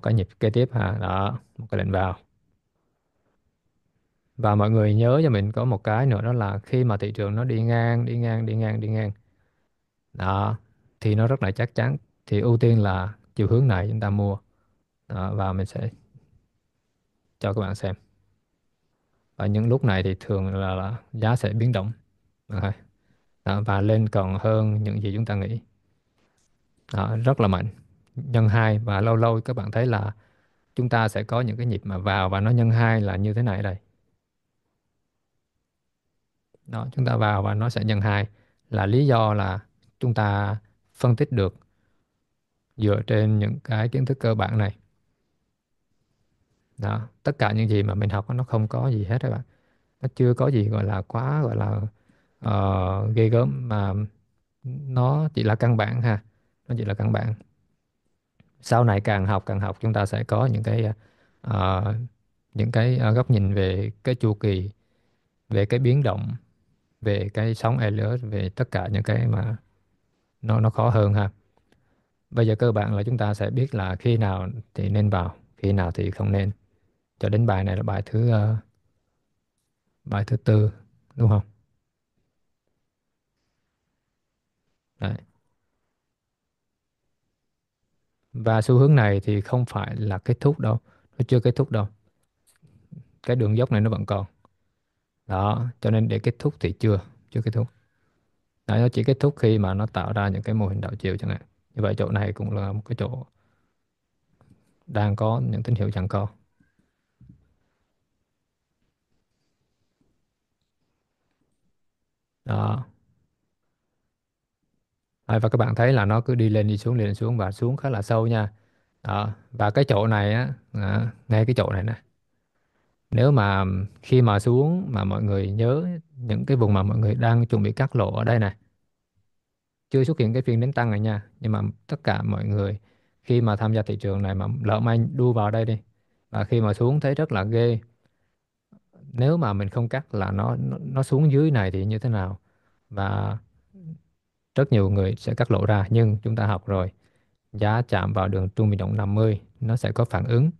một cái nhịp kế tiếp ha đó một cái lệnh vào và mọi người nhớ cho mình có một cái nữa đó là khi mà thị trường nó đi ngang đi ngang đi ngang đi ngang đó thì nó rất là chắc chắn thì ưu tiên là chiều hướng này chúng ta mua đó, và mình sẽ cho các bạn xem và những lúc này thì thường là, là giá sẽ biến động đó, và lên còn hơn những gì chúng ta nghĩ đó, rất là mạnh nhân hai và lâu lâu các bạn thấy là chúng ta sẽ có những cái nhịp mà vào và nó nhân hai là như thế này đây đó chúng ta vào và nó sẽ nhân hai là lý do là chúng ta phân tích được dựa trên những cái kiến thức cơ bản này đó tất cả những gì mà mình học nó không có gì hết các bạn nó chưa có gì gọi là quá gọi là uh, ghê gớm mà nó chỉ là căn bản ha nó chỉ là căn bản sau này càng học càng học chúng ta sẽ có những cái uh, những cái uh, góc nhìn về cái chu kỳ về cái biến động về cái sóng Elliot về tất cả những cái mà nó nó khó hơn ha bây giờ cơ bản là chúng ta sẽ biết là khi nào thì nên vào khi nào thì không nên cho đến bài này là bài thứ uh, bài thứ tư đúng không Đấy. Và xu hướng này thì không phải là kết thúc đâu, nó chưa kết thúc đâu. Cái đường dốc này nó vẫn còn. Đó, cho nên để kết thúc thì chưa, chưa kết thúc. Đấy, nó chỉ kết thúc khi mà nó tạo ra những cái mô hình đảo chiều chẳng hạn. Như vậy chỗ này cũng là một cái chỗ đang có những tín hiệu chẳng co. Đó. Đấy, và các bạn thấy là nó cứ đi lên đi xuống đi lên xuống và xuống khá là sâu nha. Đó. Và cái chỗ này á, đó, à, ngay cái chỗ này nè. Nếu mà khi mà xuống mà mọi người nhớ những cái vùng mà mọi người đang chuẩn bị cắt lỗ ở đây này. Chưa xuất hiện cái phiên đến tăng này nha. Nhưng mà tất cả mọi người khi mà tham gia thị trường này mà lỡ may đu vào đây đi. Và khi mà xuống thấy rất là ghê. Nếu mà mình không cắt là nó nó, nó xuống dưới này thì như thế nào? Và rất nhiều người sẽ cắt lỗ ra nhưng chúng ta học rồi giá chạm vào đường trung bình động 50 nó sẽ có phản ứng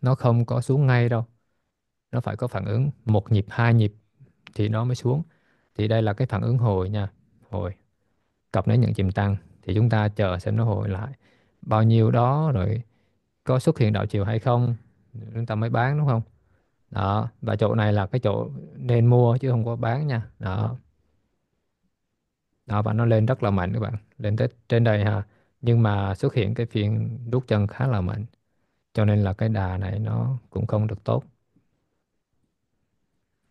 nó không có xuống ngay đâu nó phải có phản ứng một nhịp hai nhịp thì nó mới xuống thì đây là cái phản ứng hồi nha hồi cặp nó nhận chìm tăng thì chúng ta chờ xem nó hồi lại bao nhiêu đó rồi có xuất hiện đảo chiều hay không chúng ta mới bán đúng không đó và chỗ này là cái chỗ nên mua chứ không có bán nha đó đó và nó lên rất là mạnh các bạn lên tới trên đây ha nhưng mà xuất hiện cái phiên đút chân khá là mạnh cho nên là cái đà này nó cũng không được tốt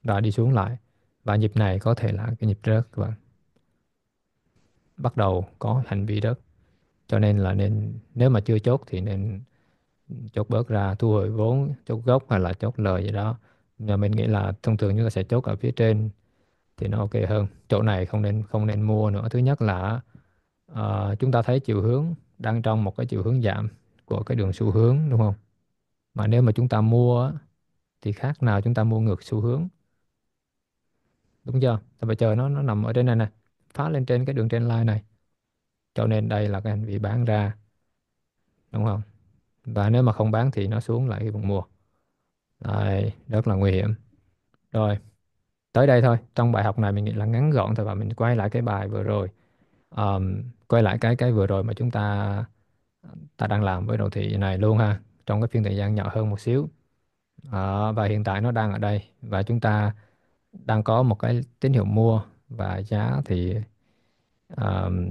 rồi đi xuống lại và nhịp này có thể là cái nhịp rớt các bạn bắt đầu có hành vi rớt cho nên là nên nếu mà chưa chốt thì nên chốt bớt ra thu hồi vốn chốt gốc hay là chốt lời gì đó và mình nghĩ là thông thường chúng ta sẽ chốt ở phía trên thì nó ok hơn chỗ này không nên không nên mua nữa thứ nhất là uh, chúng ta thấy chiều hướng đang trong một cái chiều hướng giảm của cái đường xu hướng đúng không mà nếu mà chúng ta mua thì khác nào chúng ta mua ngược xu hướng đúng chưa tại vì chờ nó nó nằm ở trên này này phá lên trên cái đường trên line này cho nên đây là cái hành vi bán ra đúng không và nếu mà không bán thì nó xuống lại cái vùng mua Đấy, rất là nguy hiểm rồi tới đây thôi trong bài học này mình nghĩ là ngắn gọn thôi và mình quay lại cái bài vừa rồi um, quay lại cái cái vừa rồi mà chúng ta ta đang làm với đồ thị này luôn ha trong cái phiên thời gian nhỏ hơn một xíu à, và hiện tại nó đang ở đây và chúng ta đang có một cái tín hiệu mua và giá thì um,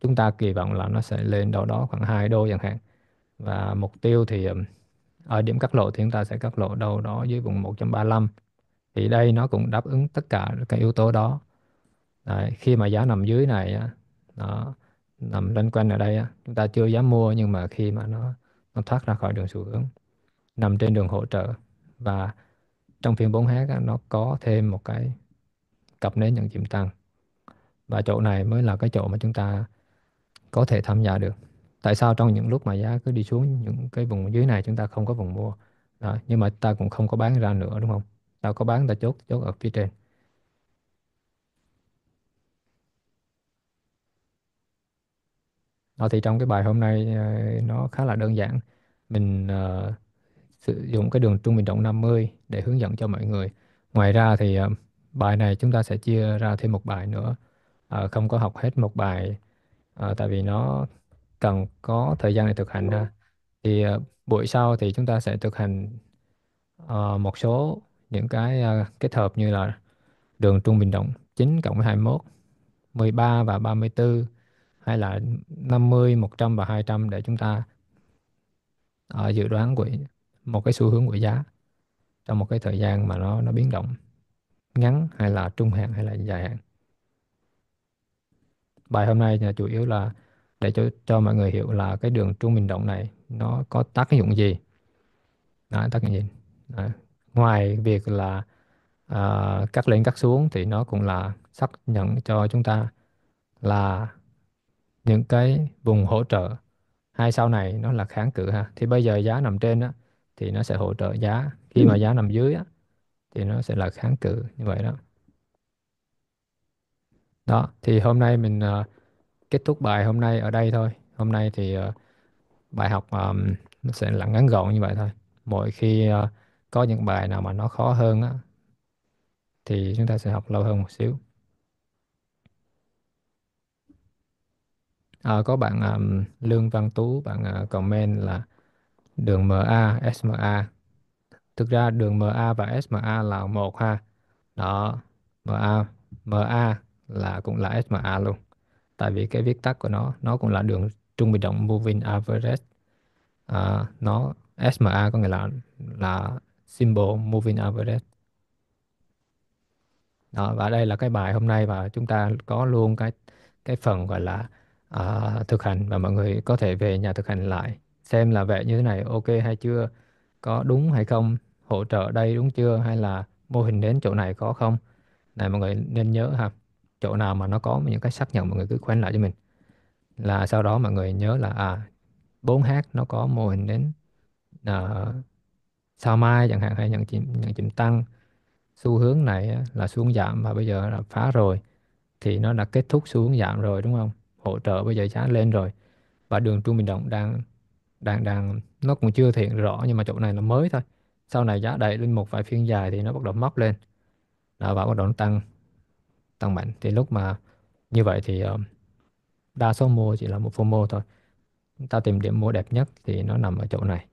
chúng ta kỳ vọng là nó sẽ lên đâu đó khoảng 2 đô chẳng hạn và mục tiêu thì um, ở điểm cắt lỗ thì chúng ta sẽ cắt lỗ đâu đó dưới vùng 1.35 thì đây nó cũng đáp ứng tất cả các yếu tố đó Đấy, khi mà giá nằm dưới này á, nó nằm loanh quanh ở đây á, chúng ta chưa dám mua nhưng mà khi mà nó nó thoát ra khỏi đường xu hướng nằm trên đường hỗ trợ và trong phiên 4H nó có thêm một cái cặp nến nhận chìm tăng và chỗ này mới là cái chỗ mà chúng ta có thể tham gia được tại sao trong những lúc mà giá cứ đi xuống những cái vùng dưới này chúng ta không có vùng mua đó, nhưng mà ta cũng không có bán ra nữa đúng không tao có bán tao chốt chốt ở phía trên Ờ, thì trong cái bài hôm nay ờ, nó khá là đơn giản. Mình ờ, sử dụng cái đường trung bình rộng 50 để hướng dẫn cho mọi người. Ngoài ra thì ờ, bài này chúng ta sẽ chia ra thêm một bài nữa. Ờ, không có học hết một bài ờ, tại vì nó cần có thời gian để thực hành ha. Thì ờ, buổi sau thì chúng ta sẽ thực hành ờ, một số những cái ờ, kết hợp như là đường trung bình động 9 cộng với 21, 13 và 34 hay là 50, 100 và 200 để chúng ta ở ờ, dự đoán của một cái xu hướng của giá trong một cái thời gian mà nó nó biến động ngắn hay là trung hạn hay là dài hạn. Bài hôm nay là ờ, chủ yếu là để cho cho mọi người hiểu là cái đường trung bình động này nó có tác dụng gì. Đó, tác dụng gì. Đó, ngoài việc là à, cắt lên cắt xuống thì nó cũng là xác nhận cho chúng ta là những cái vùng hỗ trợ hai sau này nó là kháng cự ha thì bây giờ giá nằm trên á thì nó sẽ hỗ trợ giá khi ừ. mà giá nằm dưới á thì nó sẽ là kháng cự như vậy đó đó thì hôm nay mình uh, kết thúc bài hôm nay ở đây thôi hôm nay thì uh, bài học um, nó sẽ là ngắn gọn như vậy thôi mỗi khi uh, có những bài nào mà nó khó hơn á thì chúng ta sẽ học lâu hơn một xíu à, có bạn um, Lương Văn Tú bạn uh, comment là đường MA SMA thực ra đường MA và SMA là một ha đó MA MA là cũng là SMA luôn tại vì cái viết tắt của nó nó cũng là đường trung bình động moving average à, nó SMA có nghĩa là là symbol moving average đó, và đây là cái bài hôm nay và chúng ta có luôn cái cái phần gọi là uh, thực hành và mọi người có thể về nhà thực hành lại xem là vẽ như thế này ok hay chưa có đúng hay không hỗ trợ đây đúng chưa hay là mô hình đến chỗ này có không này mọi người nên nhớ ha chỗ nào mà nó có những cái xác nhận mọi người cứ khoanh lại cho mình là sau đó mọi người nhớ là à 4H nó có mô hình đến uh, sao mai chẳng hạn hay nhận chìm nhận chìm tăng xu hướng này là xuống giảm và bây giờ là phá rồi thì nó đã kết thúc xuống giảm rồi đúng không hỗ trợ bây giờ giá lên rồi và đường trung bình động đang đang đang nó cũng chưa thiện rõ nhưng mà chỗ này là mới thôi sau này giá đẩy lên một vài phiên dài thì nó bắt đầu móc lên đó, và bắt đầu nó tăng tăng mạnh thì lúc mà như vậy thì um, đa số mua chỉ là một phô mô thôi chúng ta tìm điểm mua đẹp nhất thì nó nằm ở chỗ này